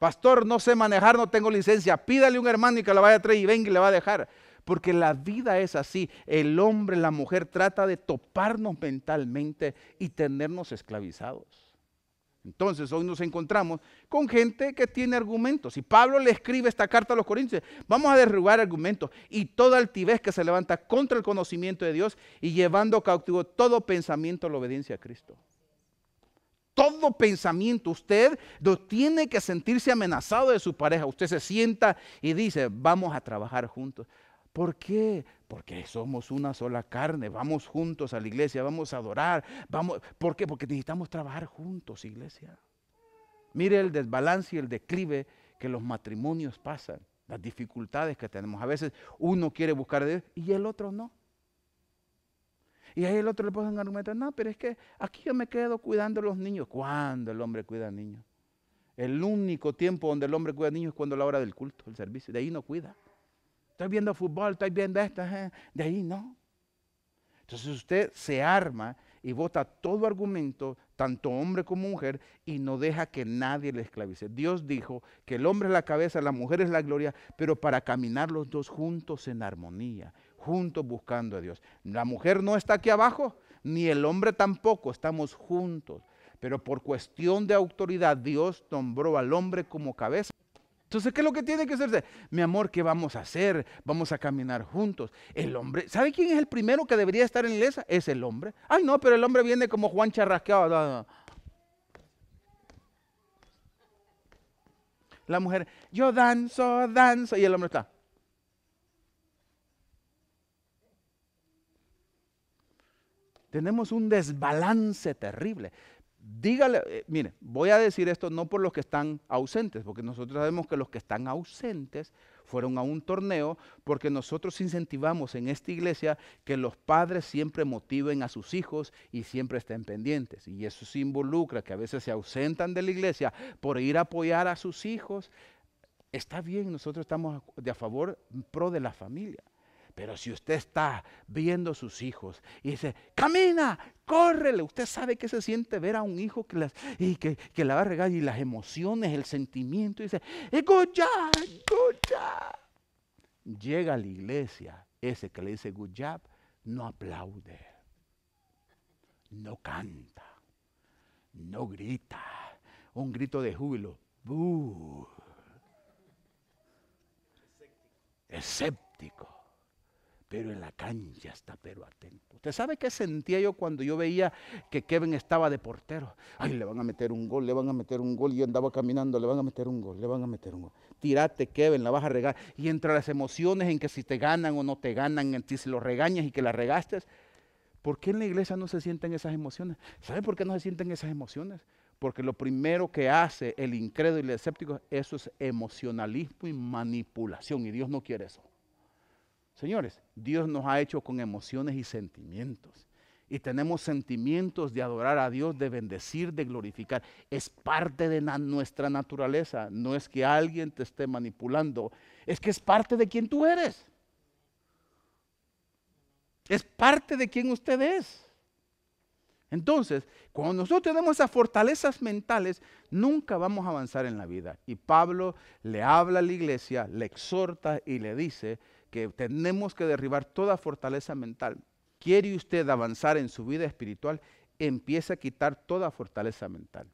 Pastor, no sé manejar, no tengo licencia. Pídale a un hermano y que la vaya a traer y venga y le va a dejar porque la vida es así. El hombre, la mujer trata de toparnos mentalmente y tenernos esclavizados. Entonces hoy nos encontramos con gente que tiene argumentos. Y Pablo le escribe esta carta a los Corintios. Vamos a derrubar argumentos y toda altivez que se levanta contra el conocimiento de Dios y llevando cautivo todo pensamiento a la obediencia a Cristo. Todo pensamiento, usted no tiene que sentirse amenazado de su pareja. Usted se sienta y dice, vamos a trabajar juntos. ¿Por qué? Porque somos una sola carne, vamos juntos a la iglesia, vamos a adorar, vamos, ¿por qué? Porque necesitamos trabajar juntos, iglesia. Mire el desbalance y el declive que los matrimonios pasan, las dificultades que tenemos. A veces uno quiere buscar a Dios y el otro no. Y ahí el otro le un argumento. no, pero es que aquí yo me quedo cuidando a los niños. ¿Cuándo el hombre cuida a niños? El único tiempo donde el hombre cuida a niños es cuando la hora del culto, el servicio. De ahí no cuida. Estoy viendo fútbol, estoy viendo esto, de ahí no. Entonces usted se arma y vota todo argumento, tanto hombre como mujer, y no deja que nadie le esclavice. Dios dijo que el hombre es la cabeza, la mujer es la gloria, pero para caminar los dos juntos en armonía, juntos buscando a Dios. La mujer no está aquí abajo, ni el hombre tampoco, estamos juntos. Pero por cuestión de autoridad Dios nombró al hombre como cabeza entonces, ¿qué es lo que tiene que hacerse? Mi amor, ¿qué vamos a hacer? Vamos a caminar juntos. El hombre, ¿sabe quién es el primero que debería estar en lesa? Es el hombre. Ay, no, pero el hombre viene como Juan charrasqueado. La mujer, yo danzo, danzo, y el hombre está. Tenemos un desbalance terrible dígale, eh, mire, voy a decir esto no por los que están ausentes, porque nosotros sabemos que los que están ausentes fueron a un torneo, porque nosotros incentivamos en esta iglesia que los padres siempre motiven a sus hijos y siempre estén pendientes. Y eso se involucra, que a veces se ausentan de la iglesia por ir a apoyar a sus hijos. Está bien, nosotros estamos de a favor, pro de la familia. Pero si usted está viendo a sus hijos y dice, camina, córrele, usted sabe que se siente ver a un hijo que, las, y que, la va a regar y las emociones, el sentimiento, y dice, eh, good job, Llega a la iglesia, ese que le dice good no aplaude, no canta, no grita, un grito de júbilo, escéptico pero en la cancha está pero atento. ¿Usted sabe qué sentía yo cuando yo veía que Kevin estaba de portero? Ay, le van a meter un gol, le van a meter un gol. Y yo andaba caminando, le van a meter un gol, le van a meter un gol. Tírate, Kevin, la vas a regar. Y entre las emociones en que si te ganan o no te ganan, en ti se lo regañas y que la regaste, ¿por qué en la iglesia no se sienten esas emociones? ¿Sabe por qué no se sienten esas emociones? Porque lo primero que hace el incrédulo y el escéptico, eso es emocionalismo y manipulación. Y Dios no quiere eso. Señores, Dios nos ha hecho con emociones y sentimientos. Y tenemos sentimientos de adorar a Dios, de bendecir, de glorificar. Es parte de nuestra naturaleza. No es que alguien te esté manipulando. Es que es parte de quien tú eres. Es parte de quien usted es. Entonces, cuando nosotros tenemos esas fortalezas mentales, nunca vamos a avanzar en la vida. Y Pablo le habla a la iglesia, le exhorta y le dice, tenemos que derribar toda fortaleza mental. ¿Quiere usted avanzar en su vida espiritual? Empieza a quitar toda fortaleza mental.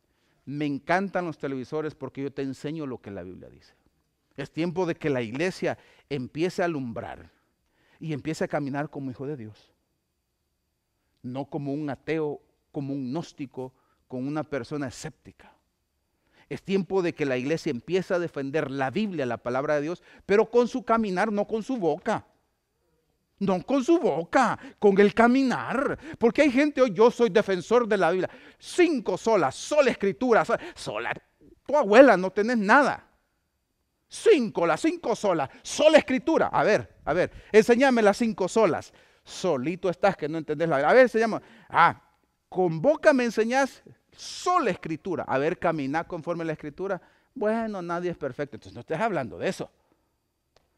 Me encantan los televisores porque yo te enseño lo que la Biblia dice. Es tiempo de que la iglesia empiece a alumbrar y empiece a caminar como hijo de Dios. No como un ateo, como un gnóstico, como una persona escéptica. Es tiempo de que la iglesia empiece a defender la Biblia, la palabra de Dios, pero con su caminar, no con su boca. No con su boca, con el caminar. Porque hay gente hoy, oh, yo soy defensor de la Biblia. Cinco solas, sola escritura, sola. Tu abuela no tenés nada. Cinco, las cinco solas, sola escritura. A ver, a ver, enséñame las cinco solas. Solito estás que no entendés la Biblia. A ver, se llama. Ah, con me enseñás sola escritura. A ver, caminar conforme la escritura. Bueno, nadie es perfecto. Entonces no estés hablando de eso.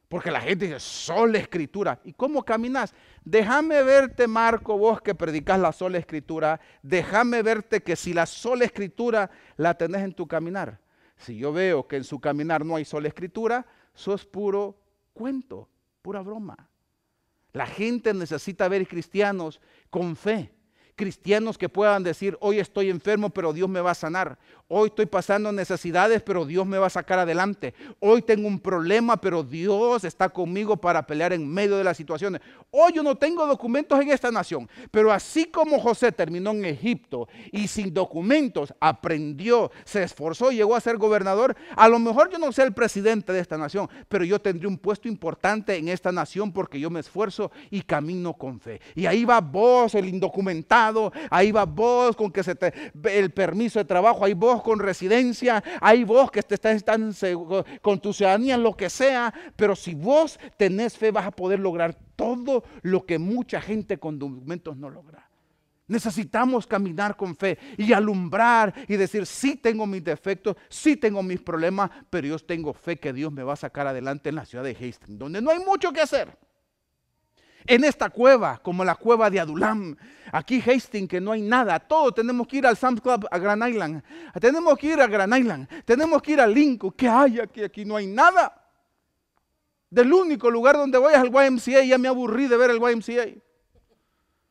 Porque la gente dice, sola escritura. ¿Y cómo caminas? Déjame verte, Marco, vos que predicas la sola escritura. Déjame verte que si la sola escritura la tenés en tu caminar. Si yo veo que en su caminar no hay sola escritura, sos puro cuento, pura broma. La gente necesita ver cristianos con fe, cristianos que puedan decir, hoy estoy enfermo, pero Dios me va a sanar. Hoy estoy pasando necesidades, pero Dios me va a sacar adelante. Hoy tengo un problema, pero Dios está conmigo para pelear en medio de las situaciones. Hoy yo no tengo documentos en esta nación, pero así como José terminó en Egipto y sin documentos, aprendió, se esforzó, y llegó a ser gobernador, a lo mejor yo no sea el presidente de esta nación, pero yo tendría un puesto importante en esta nación porque yo me esfuerzo y camino con fe. Y ahí va vos, el indocumentado ahí va vos con que se te el permiso de trabajo, hay vos con residencia, hay vos que te estás con tu ciudadanía, lo que sea, pero si vos tenés fe vas a poder lograr todo lo que mucha gente con documentos no logra. Necesitamos caminar con fe y alumbrar y decir, sí tengo mis defectos, sí tengo mis problemas, pero yo tengo fe que Dios me va a sacar adelante en la ciudad de Hastings, donde no hay mucho que hacer en esta cueva, como la cueva de Adulam. Aquí Hastings, que no hay nada. Todo tenemos que ir al Sam's Club, a Gran Island. Tenemos que ir a Gran Island. Tenemos que ir al Lincoln. ¿Qué hay aquí? Aquí no hay nada. Del único lugar donde voy es al YMCA. Ya me aburrí de ver el YMCA.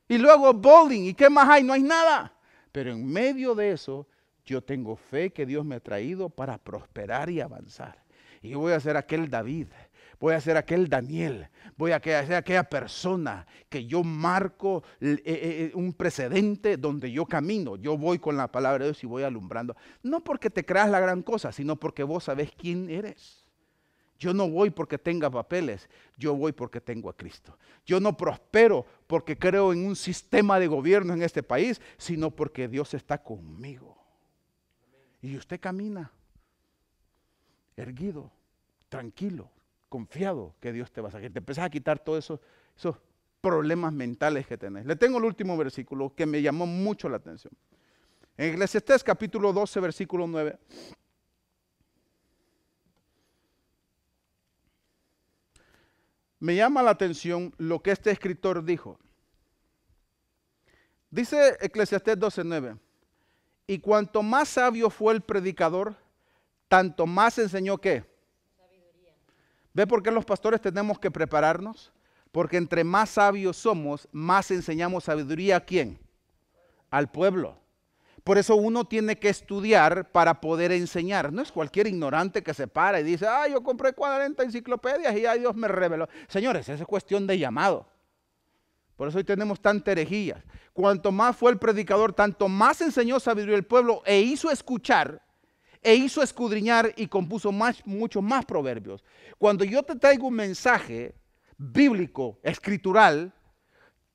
Y luego bowling. ¿Y qué más hay? No hay nada. Pero en medio de eso, yo tengo fe que Dios me ha traído para prosperar y avanzar. Y voy a ser aquel David voy a ser aquel Daniel, voy a ser aquella persona que yo marco eh, eh, eh, un precedente donde yo camino, yo voy con la palabra de Dios y voy alumbrando. No porque te creas la gran cosa, sino porque vos sabés quién eres. Yo no voy porque tenga papeles, yo voy porque tengo a Cristo. Yo no prospero porque creo en un sistema de gobierno en este país, sino porque Dios está conmigo. Y usted camina erguido, tranquilo, confiado que Dios te va a sacar. Te empiezas a quitar todos esos, esos problemas mentales que tenés. Le tengo el último versículo que me llamó mucho la atención. En Eclesiastés capítulo 12, versículo 9. Me llama la atención lo que este escritor dijo. Dice Eclesiastés 12, 9. Y cuanto más sabio fue el predicador, tanto más enseñó que ¿Ve por qué los pastores tenemos que prepararnos? Porque entre más sabios somos, más enseñamos sabiduría a quién? Al pueblo. Por eso uno tiene que estudiar para poder enseñar. No es cualquier ignorante que se para y dice, ah, yo compré 40 enciclopedias y a Dios me reveló. Señores, esa es cuestión de llamado. Por eso hoy tenemos tanta herejía. Cuanto más fue el predicador, tanto más enseñó sabiduría al pueblo e hizo escuchar e hizo escudriñar y compuso más, muchos más proverbios. Cuando yo te traigo un mensaje bíblico, escritural,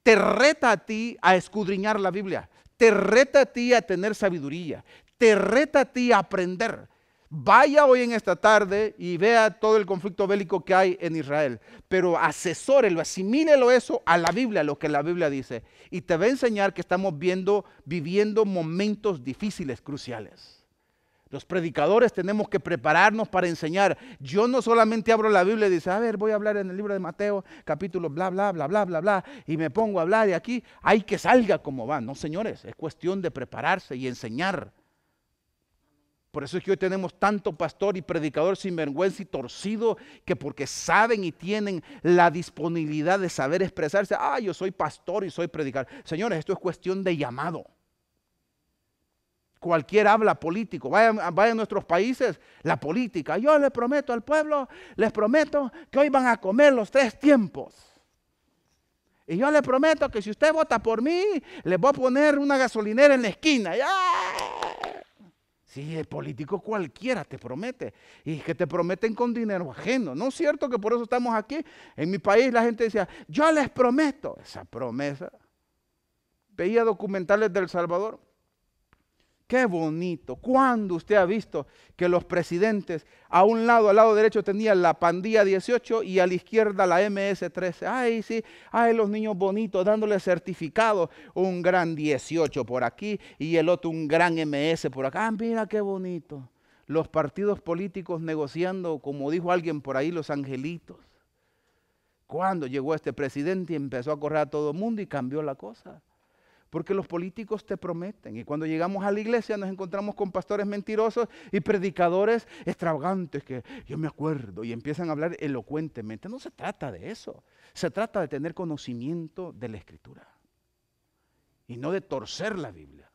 te reta a ti a escudriñar la Biblia, te reta a ti a tener sabiduría, te reta a ti a aprender. Vaya hoy en esta tarde y vea todo el conflicto bélico que hay en Israel, pero asesórelo, asimílelo eso a la Biblia, lo que la Biblia dice, y te va a enseñar que estamos viendo, viviendo momentos difíciles, cruciales. Los predicadores tenemos que prepararnos para enseñar. Yo no solamente abro la Biblia y dice, a ver, voy a hablar en el libro de Mateo, capítulo bla, bla, bla, bla, bla, bla, y me pongo a hablar y aquí hay que salga como va. No, señores, es cuestión de prepararse y enseñar. Por eso es que hoy tenemos tanto pastor y predicador sinvergüenza y torcido que porque saben y tienen la disponibilidad de saber expresarse, ah, yo soy pastor y soy predicador. Señores, esto es cuestión de llamado. Cualquier habla político. vaya a nuestros países, la política. Yo le prometo al pueblo, les prometo que hoy van a comer los tres tiempos. Y yo le prometo que si usted vota por mí, le voy a poner una gasolinera en la esquina. Si Sí, el político cualquiera te promete. Y que te prometen con dinero ajeno. No es cierto que por eso estamos aquí. En mi país la gente decía, yo les prometo. Esa promesa. Veía documentales del Salvador. Qué bonito. ¿Cuándo usted ha visto que los presidentes a un lado, al lado derecho tenían la pandilla 18 y a la izquierda la MS-13? Ay, sí, ay, los niños bonitos dándole certificado. Un gran 18 por aquí y el otro un gran MS por acá. Ah, mira qué bonito. Los partidos políticos negociando, como dijo alguien por ahí, los angelitos. ¿Cuándo llegó este presidente y empezó a correr a todo el mundo y cambió la cosa? Porque los políticos te prometen. Y cuando llegamos a la iglesia nos encontramos con pastores mentirosos y predicadores extravagantes que yo me acuerdo y empiezan a hablar elocuentemente. No se trata de eso. Se trata de tener conocimiento de la escritura. Y no de torcer la Biblia.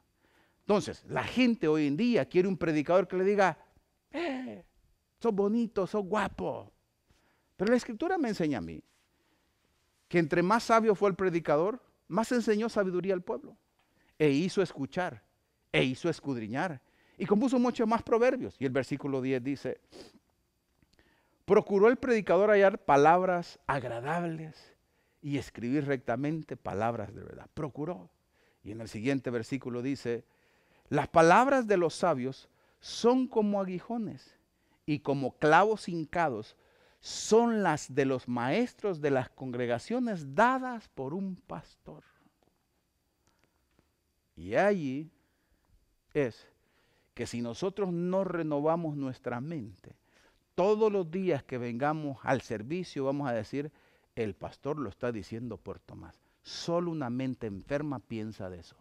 Entonces, la gente hoy en día quiere un predicador que le diga, eh, sos bonito, sos guapo. Pero la escritura me enseña a mí que entre más sabio fue el predicador, más enseñó sabiduría al pueblo. E hizo escuchar, e hizo escudriñar. Y compuso muchos más proverbios. Y el versículo 10 dice, procuró el predicador hallar palabras agradables y escribir rectamente palabras de verdad. Procuró. Y en el siguiente versículo dice, las palabras de los sabios son como aguijones y como clavos hincados son las de los maestros de las congregaciones dadas por un pastor. Y allí es que si nosotros no renovamos nuestra mente, todos los días que vengamos al servicio vamos a decir, el pastor lo está diciendo por Tomás. Solo una mente enferma piensa de eso.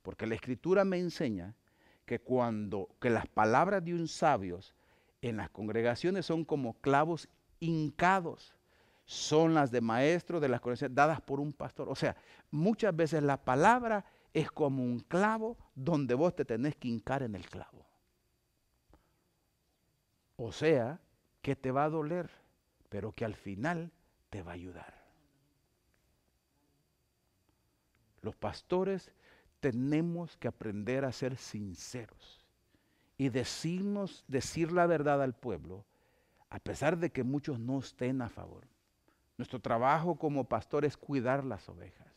Porque la escritura me enseña que cuando que las palabras de un sabio en las congregaciones son como clavos hincados. Son las de maestro, de las congregaciones dadas por un pastor. O sea, muchas veces la palabra es como un clavo donde vos te tenés que hincar en el clavo. O sea, que te va a doler, pero que al final te va a ayudar. Los pastores tenemos que aprender a ser sinceros y decirnos, decir la verdad al pueblo, a pesar de que muchos no estén a favor. Nuestro trabajo como pastor es cuidar las ovejas.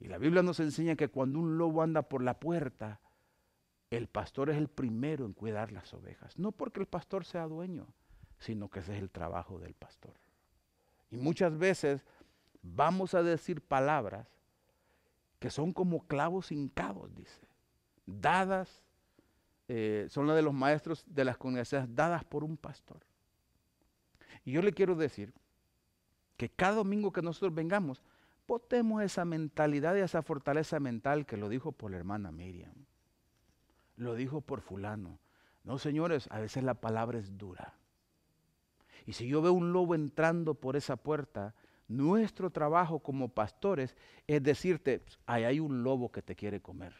Y la Biblia nos enseña que cuando un lobo anda por la puerta, el pastor es el primero en cuidar las ovejas. No porque el pastor sea dueño, sino que ese es el trabajo del pastor. Y muchas veces vamos a decir palabras que son como clavos hincados, dice, dadas eh, son las de los maestros de las congregaciones dadas por un pastor. Y yo le quiero decir que cada domingo que nosotros vengamos, botemos esa mentalidad y esa fortaleza mental que lo dijo por la hermana Miriam. Lo dijo por fulano. No, señores, a veces la palabra es dura. Y si yo veo un lobo entrando por esa puerta, nuestro trabajo como pastores es decirte, pues, ahí hay un lobo que te quiere comer.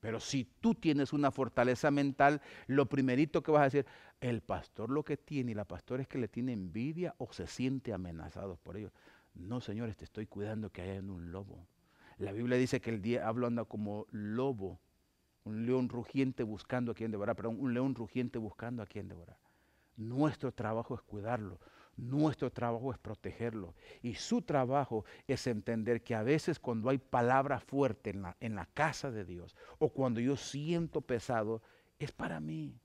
Pero si tú tienes una fortaleza mental, lo primerito que vas a decir, el pastor lo que tiene y la pastora es que le tiene envidia o se siente amenazado por ellos. No, señores, te estoy cuidando que haya un lobo. La Biblia dice que el diablo anda como lobo, un león rugiente buscando a quien devorar, pero un león rugiente buscando a quien devorar. Nuestro trabajo es cuidarlo. Nuestro trabajo es protegerlo y su trabajo es entender que a veces cuando hay palabra fuerte en la, en la casa de Dios o cuando yo siento pesado, es para mí.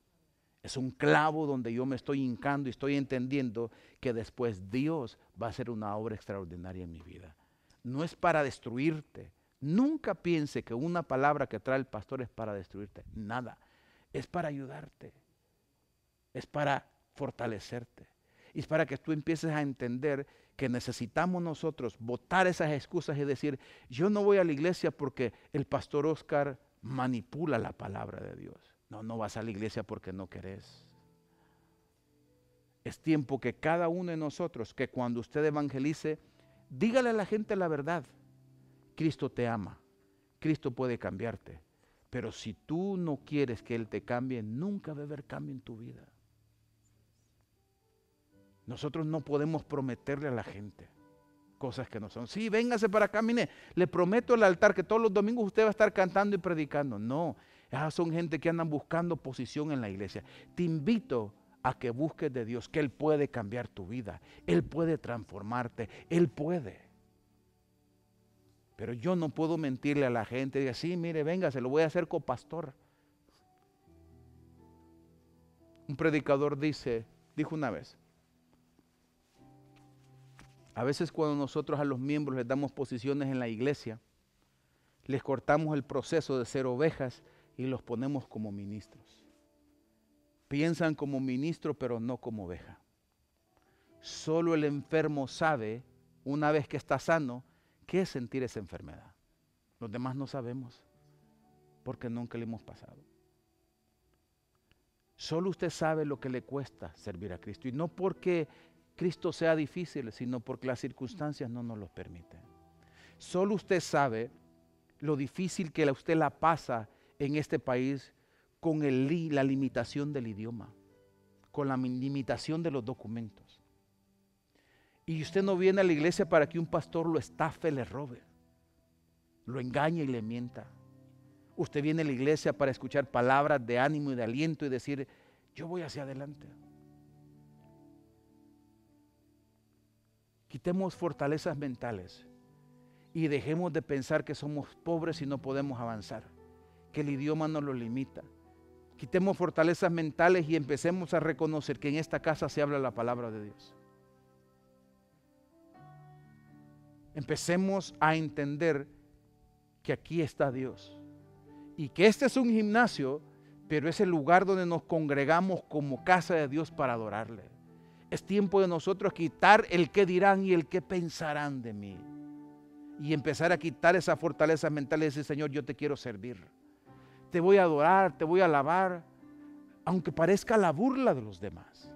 Es un clavo donde yo me estoy hincando y estoy entendiendo que después Dios va a hacer una obra extraordinaria en mi vida. No es para destruirte. Nunca piense que una palabra que trae el pastor es para destruirte. Nada. Es para ayudarte. Es para fortalecerte. Y es para que tú empieces a entender que necesitamos nosotros botar esas excusas y decir, yo no voy a la iglesia porque el pastor Oscar manipula la palabra de Dios. No, no vas a la iglesia porque no querés. Es tiempo que cada uno de nosotros, que cuando usted evangelice, dígale a la gente la verdad. Cristo te ama, Cristo puede cambiarte, pero si tú no quieres que Él te cambie, nunca va a haber cambio en tu vida. Nosotros no podemos prometerle a la gente cosas que no son. Sí, véngase para acá, mire, le prometo al altar que todos los domingos usted va a estar cantando y predicando. No, son gente que andan buscando posición en la iglesia. Te invito a que busques de Dios, que Él puede cambiar tu vida, Él puede transformarte, Él puede. Pero yo no puedo mentirle a la gente, decir, sí, mire, venga, se lo voy a hacer copastor. Un predicador dice, dijo una vez, a veces cuando nosotros a los miembros les damos posiciones en la iglesia, les cortamos el proceso de ser ovejas y los ponemos como ministros. Piensan como ministro, pero no como oveja. Solo el enfermo sabe, una vez que está sano, qué es sentir esa enfermedad. Los demás no sabemos, porque nunca le hemos pasado. Solo usted sabe lo que le cuesta servir a Cristo. Y no porque Cristo sea difícil, sino porque las circunstancias no nos lo permiten. Solo usted sabe lo difícil que usted la pasa en este país con la limitación del idioma, con la limitación de los documentos. Y usted no viene a la iglesia para que un pastor lo estafe, le robe, lo engañe y le mienta. Usted viene a la iglesia para escuchar palabras de ánimo y de aliento y decir, yo voy hacia adelante. quitemos fortalezas mentales y dejemos de pensar que somos pobres y no podemos avanzar, que el idioma nos lo limita. Quitemos fortalezas mentales y empecemos a reconocer que en esta casa se habla la palabra de Dios. Empecemos a entender que aquí está Dios y que este es un gimnasio, pero es el lugar donde nos congregamos como casa de Dios para adorarle. Es tiempo de nosotros quitar el que dirán y el que pensarán de mí. Y empezar a quitar esa fortaleza mentales y decir, Señor, yo te quiero servir. Te voy a adorar, te voy a alabar, aunque parezca la burla de los demás.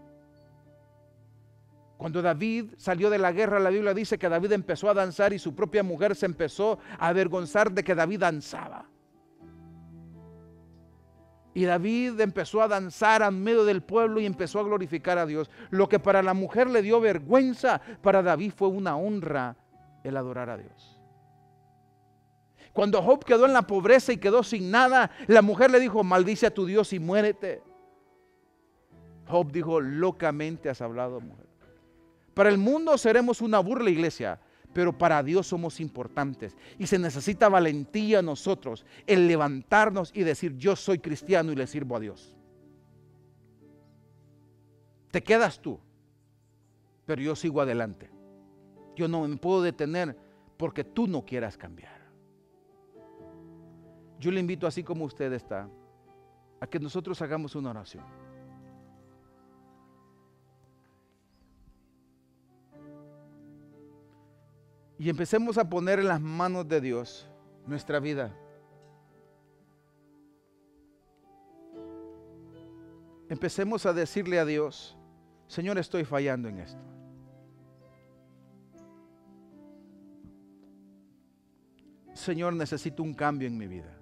Cuando David salió de la guerra, la Biblia dice que David empezó a danzar y su propia mujer se empezó a avergonzar de que David danzaba. Y David empezó a danzar en medio del pueblo y empezó a glorificar a Dios. Lo que para la mujer le dio vergüenza, para David fue una honra el adorar a Dios. Cuando Job quedó en la pobreza y quedó sin nada, la mujer le dijo, maldice a tu Dios y muérete. Job dijo, locamente has hablado, mujer. Para el mundo seremos una burla, iglesia pero para Dios somos importantes. Y se necesita valentía nosotros el levantarnos y decir, yo soy cristiano y le sirvo a Dios. Te quedas tú, pero yo sigo adelante. Yo no me puedo detener porque tú no quieras cambiar. Yo le invito así como usted está, a que nosotros hagamos una oración. y empecemos a poner en las manos de Dios nuestra vida. Empecemos a decirle a Dios, Señor, estoy fallando en esto. Señor, necesito un cambio en mi vida.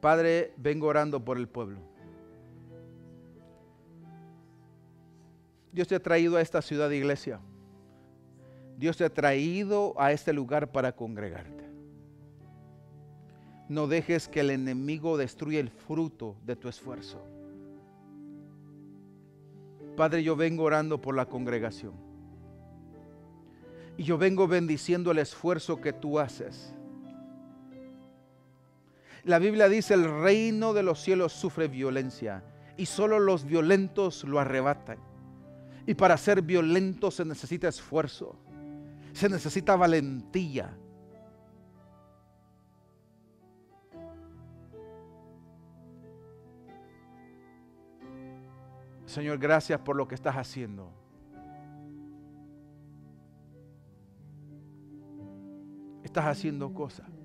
Padre, vengo orando por el pueblo. Dios te ha traído a esta ciudad de iglesia. Dios te ha traído a este lugar para congregarte. No dejes que el enemigo destruya el fruto de tu esfuerzo. Padre, yo vengo orando por la congregación. Y yo vengo bendiciendo el esfuerzo que tú haces. La Biblia dice, el reino de los cielos sufre violencia y solo los violentos lo arrebatan. Y para ser violento se necesita esfuerzo, se necesita valentía. Señor, gracias por lo que estás haciendo. Estás haciendo cosas.